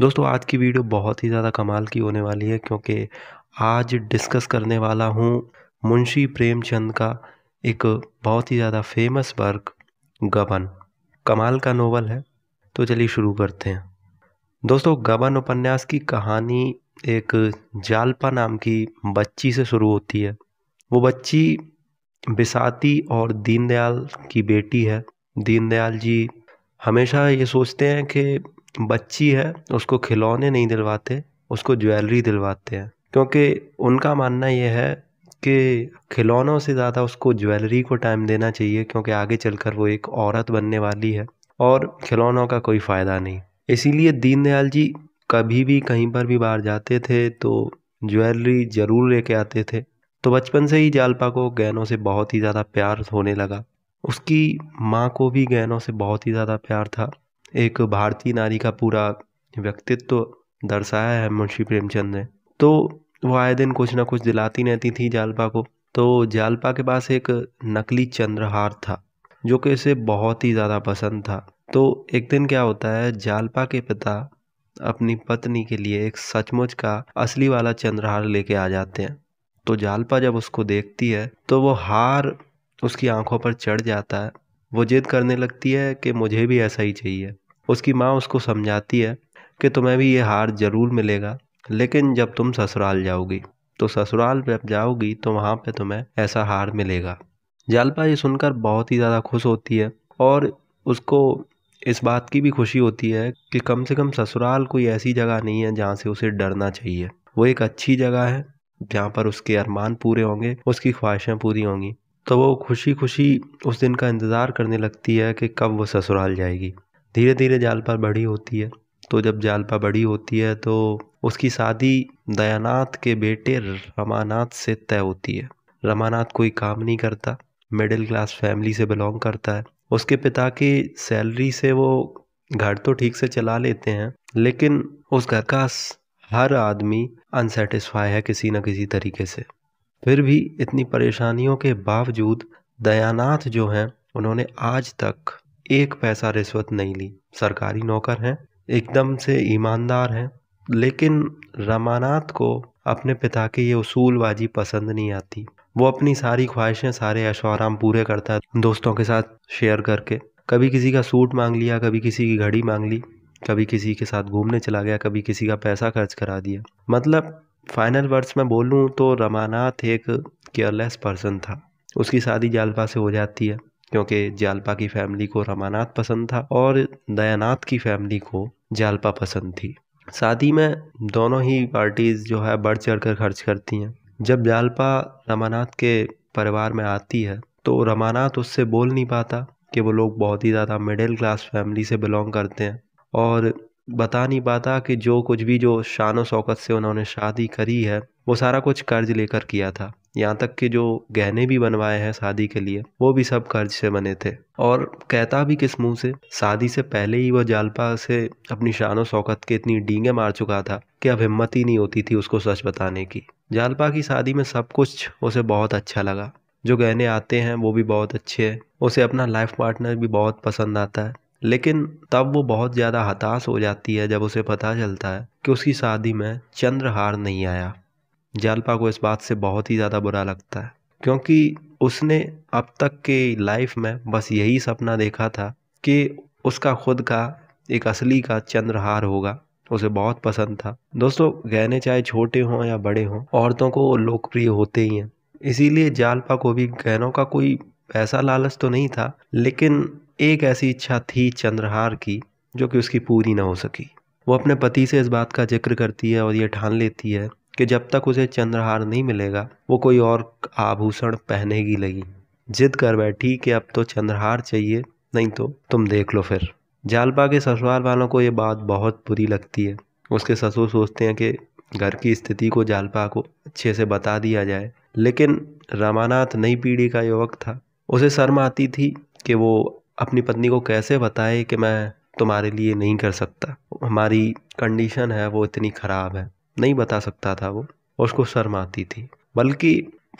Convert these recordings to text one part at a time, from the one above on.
दोस्तों आज की वीडियो बहुत ही ज़्यादा कमाल की होने वाली है क्योंकि आज डिस्कस करने वाला हूँ मुंशी प्रेमचंद का एक बहुत ही ज़्यादा फेमस वर्क गबन कमाल का नोवल है तो चलिए शुरू करते हैं दोस्तों गबन उपन्यास की कहानी एक जालपा नाम की बच्ची से शुरू होती है वो बच्ची बिसाती और दीनदयाल की बेटी है दीनदयाल जी हमेशा ये सोचते हैं कि बच्ची है उसको खिलौने नहीं दिलवाते उसको ज्वेलरी दिलवाते हैं क्योंकि उनका मानना यह है कि खिलौनों से ज़्यादा उसको ज्वेलरी को टाइम देना चाहिए क्योंकि आगे चलकर वो एक औरत बनने वाली है और खिलौनों का कोई फ़ायदा नहीं इसीलिए दीनदयाल जी कभी भी कहीं पर भी बाहर जाते थे तो ज्वेलरी ज़रूर लेके आते थे तो बचपन से ही जालपा को गहनों से बहुत ही ज़्यादा प्यार होने लगा उसकी माँ को भी गहनों से बहुत ही ज़्यादा प्यार था एक भारतीय नारी का पूरा व्यक्तित्व दर्शाया है मुंशी प्रेमचंद ने तो वो आए दिन कुछ ना कुछ दिलाती रहती थी जालपा को तो जालपा के पास एक नकली चंद्रहार था जो कि उसे बहुत ही ज़्यादा पसंद था तो एक दिन क्या होता है जालपा के पिता अपनी पत्नी के लिए एक सचमुच का असली वाला चंद्रहार लेके आ जाते हैं तो जालपा जब उसको देखती है तो वो हार उसकी आंखों पर चढ़ जाता है वो जिद करने लगती है कि मुझे भी ऐसा ही चाहिए उसकी माँ उसको समझाती है कि तुम्हें भी ये हार ज़रूर मिलेगा लेकिन जब तुम ससुराल जाओगी तो ससुराल जब जाओगी तो वहाँ पे तुम्हें ऐसा हार मिलेगा जालपा ये सुनकर बहुत ही ज़्यादा खुश होती है और उसको इस बात की भी खुशी होती है कि कम से कम ससुराल कोई ऐसी जगह नहीं है जहाँ से उसे डरना चाहिए वो एक अच्छी जगह है जहाँ पर उसके अरमान पूरे होंगे उसकी ख्वाहिशें पूरी होंगी तो वो खुशी खुशी उस दिन का इंतज़ार करने लगती है कि कब वो ससुराल जाएगी धीरे धीरे जालपा बड़ी होती है तो जब जालपा बड़ी होती है तो उसकी शादी दयानाथ के बेटे रमानाथ से तय होती है रमानाथ कोई काम नहीं करता मिडिल क्लास फैमिली से बिलोंग करता है उसके पिता की सैलरी से वो घर तो ठीक से चला लेते हैं लेकिन उस घर का हर आदमी अनसेटिस्फाई है किसी न किसी तरीके से फिर भी इतनी परेशानियों के बावजूद दयानाथ जो हैं उन्होंने आज तक एक पैसा रिश्वत नहीं ली सरकारी नौकर हैं एकदम से ईमानदार हैं लेकिन रमानाथ को अपने पिता की ये उसूलबाजी पसंद नहीं आती वो अपनी सारी ख्वाहिशें सारे अशोराम पूरे करता है दोस्तों के साथ शेयर करके कभी किसी का सूट मांग लिया कभी किसी की घड़ी मांग ली कभी किसी के साथ घूमने चला गया कभी किसी का पैसा खर्च करा दिया मतलब फाइनल वर्ड्स में बोलूँ तो रमानाथ एक केयरलेस पर्सन था उसकी शादी जालपा से हो जाती है क्योंकि जालपा की फैमिली को रमानाथ पसंद था और दयानाथ की फैमिली को जालपा पसंद थी शादी में दोनों ही पार्टीज़ जो है बढ़ चढ़ कर खर्च करती हैं जब जालपा रमानाथ के परिवार में आती है तो रमानाथ उससे बोल नहीं पाता कि वो लोग बहुत ही ज़्यादा मिडिल क्लास फैमिली से बिलोंग करते हैं और बता नहीं पाता कि जो कुछ भी जो शान शौकत से उन्होंने शादी करी है वो सारा कुछ कर्ज लेकर किया था यहाँ तक कि जो गहने भी बनवाए हैं शादी के लिए वो भी सब कर्ज से बने थे और कहता भी किस मुंह से शादी से पहले ही वह जालपा से अपनी शान शौकत के इतनी डींगे मार चुका था कि अब हिम्मत ही नहीं होती थी उसको सच बताने की जालपा की शादी में सब कुछ उसे बहुत अच्छा लगा जो गहने आते हैं वो भी बहुत अच्छे हैं उसे अपना लाइफ पार्टनर भी बहुत पसंद आता है लेकिन तब वो बहुत ज़्यादा हताश हो जाती है जब उसे पता चलता है कि उसकी शादी में चंद्रहार नहीं आया जालपा को इस बात से बहुत ही ज़्यादा बुरा लगता है क्योंकि उसने अब तक के लाइफ में बस यही सपना देखा था कि उसका खुद का एक असली का चंद्रहार होगा उसे बहुत पसंद था दोस्तों गहने चाहे छोटे हों या बड़े हों औरतों को लोकप्रिय होते ही हैं इसीलिए जालपा को भी गहनों का कोई पैसा लालच तो नहीं था लेकिन एक ऐसी इच्छा थी चंद्रहार की जो कि उसकी पूरी ना हो सकी वो अपने पति से इस बात का जिक्र करती है और ये ठान लेती है कि जब तक उसे चंद्रहार नहीं मिलेगा वो कोई और आभूषण पहनेगी लगी जिद कर बैठी कि अब तो चंद्रहार चाहिए नहीं तो तुम देख लो फिर जालपा के ससुराल वालों को ये बात बहुत बुरी लगती है उसके ससुर सोचते हैं कि घर की स्थिति को जालपा को अच्छे से बता दिया जाए लेकिन रामानाथ नई पीढ़ी का युवक था उसे शर्म आती थी कि वो अपनी पत्नी को कैसे बताए कि मैं तुम्हारे लिए नहीं कर सकता हमारी कंडीशन है वो इतनी ख़राब है नहीं बता सकता था वो उसको शर्म आती थी बल्कि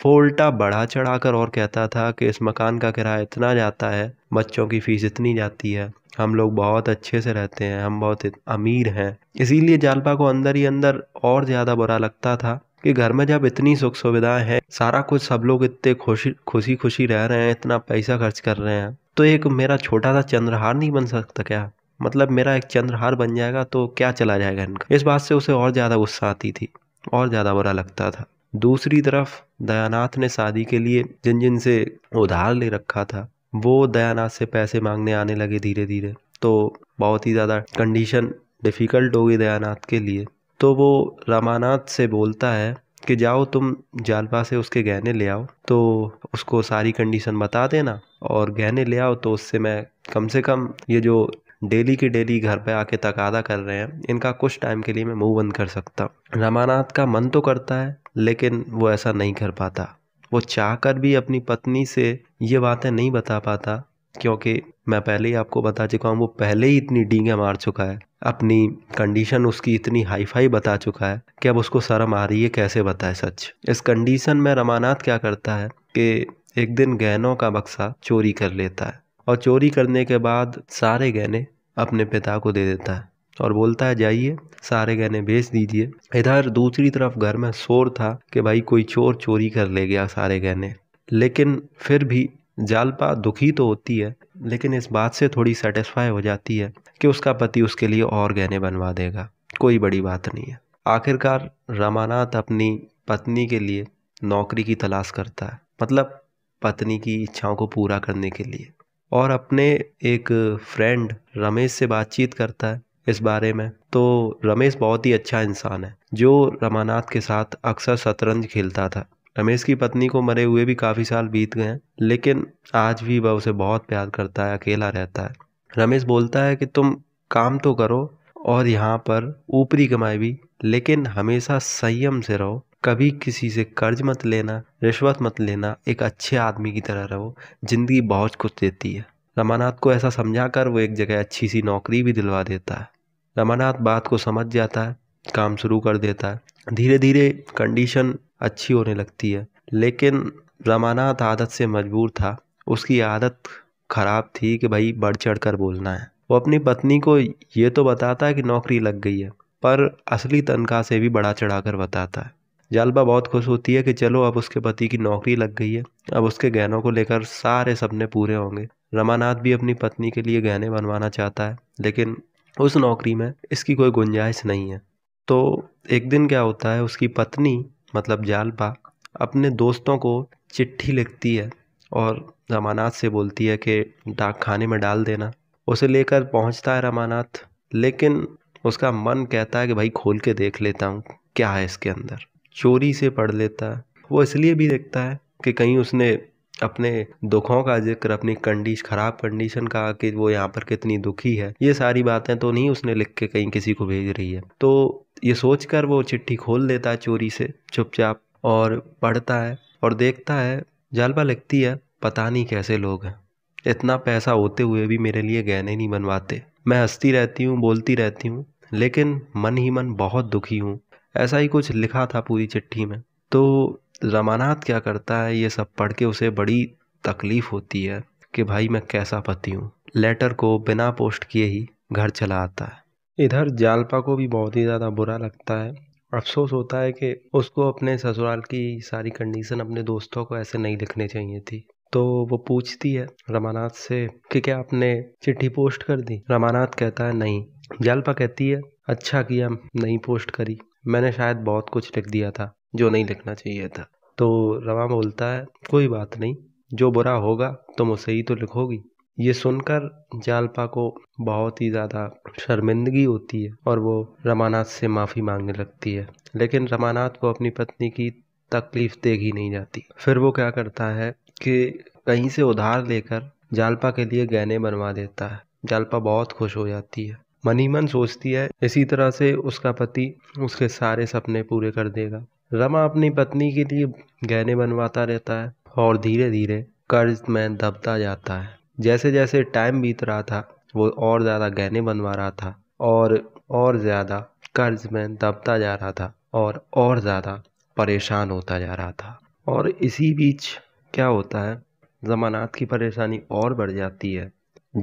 वो उल्टा बढ़ा चढ़ा कर और कहता था कि इस मकान का किराया इतना जाता है बच्चों की फ़ीस इतनी जाती है हम लोग बहुत अच्छे से रहते हैं हम बहुत अमीर हैं इसीलिए जालपा को अंदर ही अंदर और ज़्यादा बुरा लगता था कि घर में जब इतनी सुख सुविधाएं हैं सारा कुछ सब लोग इतने खुशी खुशी खुशी रह रहे हैं इतना पैसा खर्च कर रहे हैं तो एक मेरा छोटा सा चंद्रहार नहीं बन सकता क्या मतलब मेरा एक चंद्रहार बन जाएगा तो क्या चला जाएगा इनका इस बात से उसे और ज़्यादा गुस्सा आती थी और ज़्यादा बुरा लगता था दूसरी तरफ दयानाथ ने शादी के लिए जिन जिन से उधार ले रखा था वो दयानाथ से पैसे मांगने आने लगे धीरे धीरे तो बहुत ही ज़्यादा कंडीशन डिफ़िकल्ट हो गई दयानाथ के लिए तो वो रामानाथ से बोलता है कि जाओ तुम जालपा से उसके गहने ले आओ तो उसको सारी कंडीशन बता देना और गहने ले आओ तो उससे मैं कम से कम ये जो डेली की डेली घर पे आके तकादा कर रहे हैं इनका कुछ टाइम के लिए मैं मुंह बंद कर सकता रमानाथ का मन तो करता है लेकिन वो ऐसा नहीं कर पाता वो चाह कर भी अपनी पत्नी से ये बातें नहीं बता पाता क्योंकि मैं पहले ही आपको बता चुका हूँ वो पहले ही इतनी डींगे मार चुका है अपनी कंडीशन उसकी इतनी हाई फाई बता चुका है कि अब उसको शर्म आ रही है कैसे बताए सच इस कंडीशन में रमानाथ क्या करता है कि एक दिन गहनों का बक्सा चोरी कर लेता है और चोरी करने के बाद सारे गहने अपने पिता को दे देता है और बोलता है जाइए सारे गहने बेच दीजिए इधर दूसरी तरफ घर में शोर था कि भाई कोई चोर चोरी कर ले गया सारे गहने लेकिन फिर भी जालपा दुखी तो होती है लेकिन इस बात से थोड़ी सेटिस्फाई हो जाती है कि उसका पति उसके लिए और गहने बनवा देगा कोई बड़ी बात नहीं है आखिरकार रमानाथ अपनी पत्नी के लिए नौकरी की तलाश करता है मतलब पत्नी की इच्छाओं को पूरा करने के लिए और अपने एक फ्रेंड रमेश से बातचीत करता है इस बारे में तो रमेश बहुत ही अच्छा इंसान है जो रमानाथ के साथ अक्सर शतरंज खेलता था रमेश की पत्नी को मरे हुए भी काफ़ी साल बीत गए हैं लेकिन आज भी वह उसे बहुत प्यार करता है अकेला रहता है रमेश बोलता है कि तुम काम तो करो और यहाँ पर ऊपरी कमाई भी लेकिन हमेशा संयम से रहो कभी किसी से कर्ज मत लेना रिश्वत मत लेना एक अच्छे आदमी की तरह रहो ज़िंदगी बहुत कुछ देती है रमानाथ को ऐसा समझा कर वो एक जगह अच्छी सी नौकरी भी दिलवा देता है रमानाथ बात को समझ जाता है काम शुरू कर देता है धीरे धीरे कंडीशन अच्छी होने लगती है लेकिन रमानाथ आदत से मजबूर था उसकी आदत खराब थी कि भाई बढ़ चढ़ कर बोलना है वो अपनी पत्नी को ये तो बताता है कि नौकरी लग गई है पर असली तनख्वाह से भी बढ़ा चढ़ा कर बताता है जालबा बहुत खुश होती है कि चलो अब उसके पति की नौकरी लग गई है अब उसके गहनों को लेकर सारे सपने पूरे होंगे रमानाथ भी अपनी पत्नी के लिए गहने बनवाना चाहता है लेकिन उस नौकरी में इसकी कोई गुंजाइश नहीं है तो एक दिन क्या होता है उसकी पत्नी मतलब जालपा अपने दोस्तों को चिट्ठी लिखती है और रमानाथ से बोलती है कि डाक खाने में डाल देना उसे लेकर पहुंचता है रमानाथ लेकिन उसका मन कहता है कि भाई खोल के देख लेता हूँ क्या है इसके अंदर चोरी से पढ़ लेता है वो इसलिए भी देखता है कि कहीं उसने अपने दुखों का जिक्र अपनी कंडीश खराब कंडीशन का कि वो यहाँ पर कितनी दुखी है ये सारी बातें तो नहीं उसने लिख के कहीं किसी को भेज रही है तो ये सोचकर वो चिट्ठी खोल देता है चोरी से चुपचाप और पढ़ता है और देखता है जालबा लिखती है पता नहीं कैसे लोग हैं इतना पैसा होते हुए भी मेरे लिए गहने नहीं बनवाते मैं हंसती रहती हूँ बोलती रहती हूँ लेकिन मन ही मन बहुत दुखी हूँ ऐसा ही कुछ लिखा था पूरी चिट्ठी में तो रमानाथ क्या करता है ये सब पढ़ के उसे बड़ी तकलीफ़ होती है कि भाई मैं कैसा पति हूँ लेटर को बिना पोस्ट किए ही घर चला आता है इधर जालपा को भी बहुत ही ज़्यादा बुरा लगता है अफसोस होता है कि उसको अपने ससुराल की सारी कंडीशन अपने दोस्तों को ऐसे नहीं लिखने चाहिए थी तो वो पूछती है रमानाथ से कि क्या आपने चिट्ठी पोस्ट कर दी रमानाथ कहता है नहीं जालपा कहती है अच्छा किया नहीं पोस्ट करी मैंने शायद बहुत कुछ लिख दिया था जो नहीं लिखना चाहिए था तो रवा बोलता है कोई बात नहीं जो बुरा होगा तुम उसे ही तो लिखोगी ये सुनकर जालपा को बहुत ही ज़्यादा शर्मिंदगी होती है और वो रमानाथ से माफ़ी मांगने लगती है लेकिन रमानाथ को अपनी पत्नी की तकलीफ़ देखी नहीं जाती फिर वो क्या करता है कि कहीं से उधार लेकर जालपा के लिए गहने बनवा देता है जालपा बहुत खुश हो जाती है मनी मन सोचती है इसी तरह से उसका पति उसके सारे सपने पूरे कर देगा रमा अपनी पत्नी के लिए गहने बनवाता रहता है और धीरे धीरे कर्ज में दबता जाता है जैसे जैसे टाइम बीत रहा था वो और ज़्यादा गहने बनवा रहा था और और ज़्यादा कर्ज में दबता जा रहा था और और ज़्यादा परेशान होता जा रहा था और इसी बीच क्या होता है ज़मानात की परेशानी और बढ़ जाती है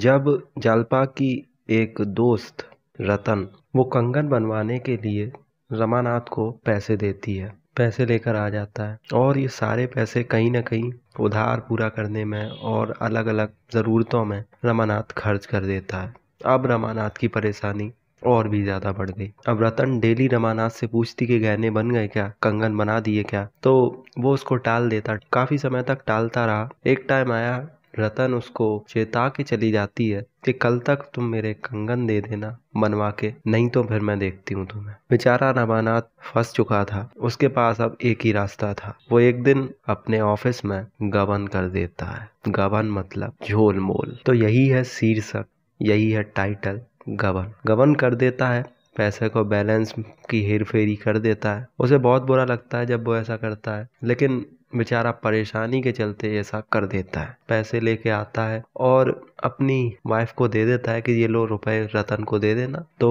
जब जालपा की एक दोस्त रतन वो कंगन बनवाने के लिए रमानाथ को पैसे देती है पैसे लेकर आ जाता है और ये सारे पैसे कहीं ना कहीं उधार पूरा करने में और अलग अलग ज़रूरतों में रमानाथ खर्च कर देता है अब रमानाथ की परेशानी और भी ज़्यादा बढ़ गई अब रतन डेली रमानाथ से पूछती कि गहने बन गए क्या कंगन बना दिए क्या तो वो उसको टाल देता काफ़ी समय तक टालता रहा एक टाइम आया रतन उसको चेता के चली जाती है कि कल तक तुम मेरे कंगन दे देना बनवा के नहीं तो फिर मैं देखती हूँ तुम्हें बेचारा रमानाथ फंस चुका था उसके पास अब एक ही रास्ता था वो एक दिन अपने ऑफिस में गबन कर देता है गबन मतलब झोल मोल तो यही है शीर्षक यही है टाइटल गबन गबन कर देता है पैसे को बैलेंस की हेर फेरी कर देता है उसे बहुत बुरा लगता है जब वो ऐसा करता है लेकिन बेचारा परेशानी के चलते ऐसा कर देता है पैसे लेके आता है और अपनी वाइफ को दे देता है कि ये लो रुपए रतन को दे देना तो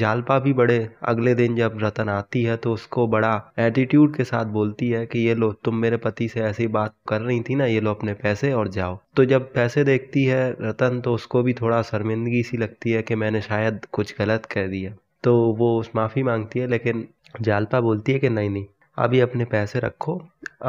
जालपा भी बड़े अगले दिन जब रतन आती है तो उसको बड़ा एटीट्यूड के साथ बोलती है कि ये लो तुम मेरे पति से ऐसी बात कर रही थी ना ये लो अपने पैसे और जाओ तो जब पैसे देखती है रतन तो उसको भी थोड़ा शर्मिंदगी सी लगती है कि मैंने शायद कुछ गलत कह दिया तो वो उस माफ़ी मांगती है लेकिन जालपा बोलती है कि नहीं नहीं अभी अपने पैसे रखो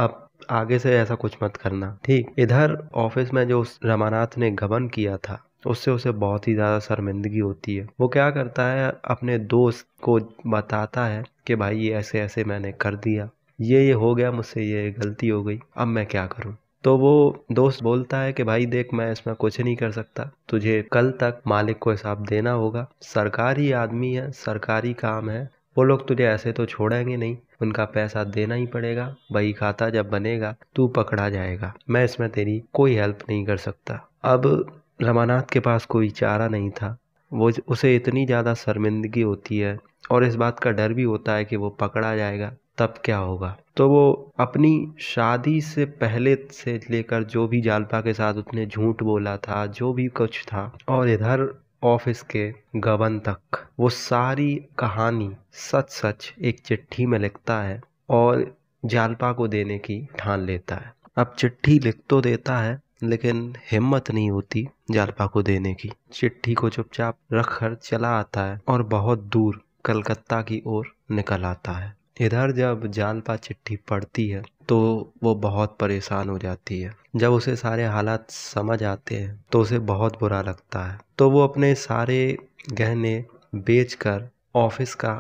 अब आगे से ऐसा कुछ मत करना ठीक इधर ऑफिस में जो उस रमानाथ ने गबन किया था उससे उसे बहुत ही ज़्यादा शर्मिंदगी होती है वो क्या करता है अपने दोस्त को बताता है कि भाई ये ऐसे ऐसे मैंने कर दिया ये ये हो गया मुझसे ये गलती हो गई अब मैं क्या करूँ तो वो दोस्त बोलता है कि भाई देख मैं इसमें कुछ नहीं कर सकता तुझे कल तक मालिक को हिसाब देना होगा सरकारी आदमी है सरकारी काम है वो लोग तुझे ऐसे तो छोड़ेंगे नहीं उनका पैसा देना ही पड़ेगा वही खाता जब बनेगा तू पकड़ा जाएगा मैं इसमें तेरी कोई हेल्प नहीं कर सकता अब रमानाथ के पास कोई चारा नहीं था वो उसे इतनी ज़्यादा शर्मिंदगी होती है और इस बात का डर भी होता है कि वो पकड़ा जाएगा तब क्या होगा तो वो अपनी शादी से पहले से लेकर जो भी जालपा के साथ उसने झूठ बोला था जो भी कुछ था और इधर ऑफिस के गबन तक वो सारी कहानी सच सच एक चिट्ठी में लिखता है और जालपा को देने की ठान लेता है अब चिट्ठी लिख तो देता है लेकिन हिम्मत नहीं होती जालपा को देने की चिट्ठी को चुपचाप रख कर चला आता है और बहुत दूर कलकत्ता की ओर निकल आता है इधर जब जालपा चिट्ठी पढ़ती है तो वो बहुत परेशान हो जाती है जब उसे सारे हालात समझ आते हैं तो उसे बहुत बुरा लगता है तो वो अपने सारे गहने बेचकर ऑफिस का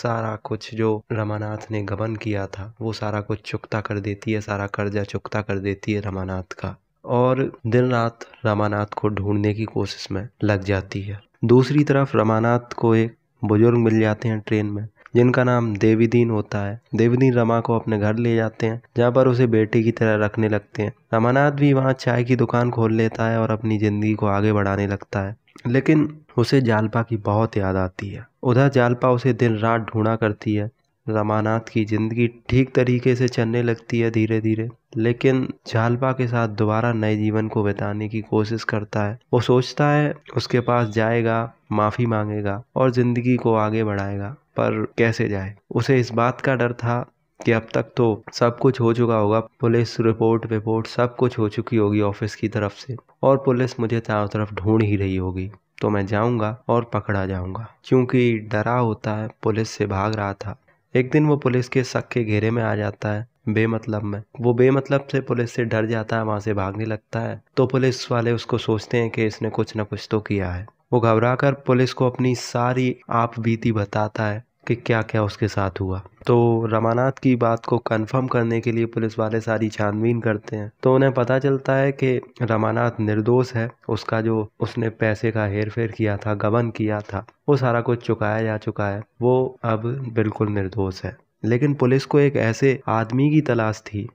सारा कुछ जो रमानाथ ने गबन किया था वो सारा कुछ चुकता कर देती है सारा कर्जा चुकता कर देती है रमानाथ का और दिन रात रमानाथ को ढूंढने की कोशिश में लग जाती है दूसरी तरफ रमानाथ को एक बुजुर्ग मिल जाते हैं ट्रेन में जिनका नाम देवीदीन होता है देवीदीन रमा को अपने घर ले जाते हैं जहाँ पर उसे बेटे की तरह रखने लगते हैं रमानाथ भी वहाँ चाय की दुकान खोल लेता है और अपनी ज़िंदगी को आगे बढ़ाने लगता है लेकिन उसे जालपा की बहुत याद आती है उधर जालपा उसे दिन रात ढूंढा करती है ज़मानात की ज़िंदगी ठीक तरीके से चलने लगती है धीरे धीरे लेकिन झालपा के साथ दोबारा नए जीवन को बिताने की कोशिश करता है वो सोचता है उसके पास जाएगा माफ़ी मांगेगा और ज़िंदगी को आगे बढ़ाएगा पर कैसे जाए उसे इस बात का डर था कि अब तक तो सब कुछ हो चुका होगा पुलिस रिपोर्ट विपोर्ट सब कुछ हो चुकी होगी ऑफिस की तरफ से और पुलिस मुझे चारों तरफ ढूंढ ही रही होगी तो मैं जाऊंगा और पकड़ा जाऊंगा क्योंकि डरा होता है पुलिस से भाग रहा था एक दिन वो पुलिस के शक के घेरे में आ जाता है बेमतलब में वो बेमतलब से पुलिस से डर जाता है वहां से भागने लगता है तो पुलिस वाले उसको सोचते हैं कि इसने कुछ ना कुछ तो किया है वो घबरा कर पुलिस को अपनी सारी आप बीती बताता है कि क्या क्या उसके साथ हुआ तो रमानाथ की बात को कंफर्म करने के लिए पुलिस वाले सारी छानबीन करते हैं तो उन्हें पता चलता है कि रमानाथ निर्दोष है उसका जो उसने पैसे का हेर फेर किया था गबन किया था वो सारा कुछ चुकाया जा चुका है वो अब बिल्कुल निर्दोष है लेकिन पुलिस को एक ऐसे आदमी की तलाश थी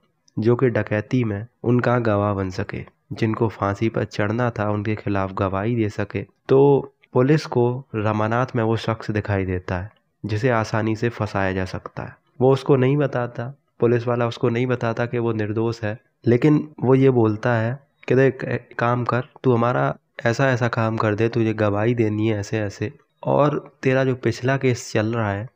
जो कि डकैती में उनका गवाह बन सके जिनको फांसी पर चढ़ना था उनके खिलाफ गवाही दे सके तो पुलिस को रमानाथ में वो शख्स दिखाई देता है जिसे आसानी से फंसाया जा सकता है वो उसको नहीं बताता पुलिस वाला उसको नहीं बताता कि वो निर्दोष है लेकिन वो ये बोलता है कि देख काम कर तू हमारा ऐसा ऐसा काम कर दे तुझे गवाही देनी है ऐसे ऐसे और तेरा जो पिछला केस चल रहा है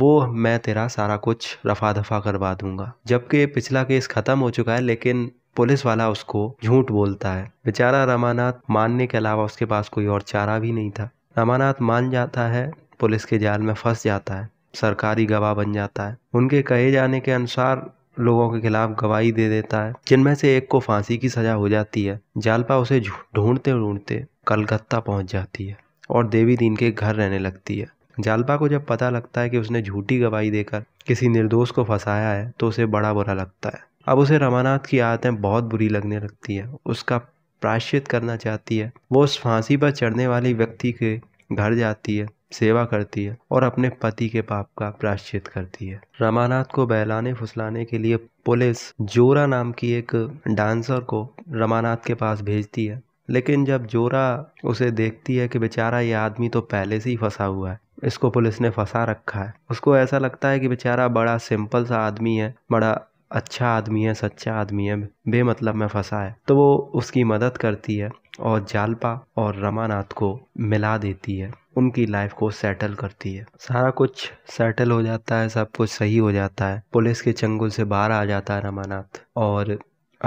वो मैं तेरा सारा कुछ रफा दफा करवा दूंगा जबकि पिछला केस ख़त्म हो चुका है लेकिन पुलिस वाला उसको झूठ बोलता है बेचारा रमानाथ मानने के अलावा उसके पास कोई और चारा भी नहीं था रमानाथ मान जाता है पुलिस के जाल में फंस जाता है सरकारी गवाह बन जाता है उनके कहे जाने के अनुसार लोगों के खिलाफ गवाही दे देता है जिनमें से एक को फांसी की सजा हो जाती है जालपा उसे ढूंढते ढूंढते कलकत्ता पहुंच जाती है और देवी दीन के घर रहने लगती है जालपा को जब पता लगता है कि उसने झूठी गवाही देकर किसी निर्दोष को फंसाया है तो उसे बड़ा बुरा लगता है अब उसे रमानाथ की आदतें बहुत बुरी लगने लगती है उसका प्रायश्चित करना चाहती है वो उस फांसी पर चढ़ने वाले व्यक्ति के घर जाती है सेवा करती है और अपने पति के पाप का प्राश्चित करती है रमानाथ को बहलाने फुसलाने के लिए पुलिस जोरा नाम की एक डांसर को रमानाथ के पास भेजती है लेकिन जब जोरा उसे देखती है कि बेचारा ये आदमी तो पहले से ही फंसा हुआ है इसको पुलिस ने फंसा रखा है उसको ऐसा लगता है कि बेचारा बड़ा सिंपल सा आदमी है बड़ा अच्छा आदमी है सच्चा आदमी है बेमतलब में फंसा है तो वो उसकी मदद करती है और जालपा और रमानाथ को मिला देती है उनकी लाइफ को सेटल करती है सारा कुछ सेटल हो जाता है सब कुछ सही हो जाता है पुलिस के चंगुल से बाहर आ जाता है रमानाथ और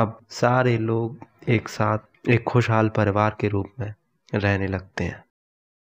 अब सारे लोग एक साथ एक खुशहाल परिवार के रूप में रहने लगते हैं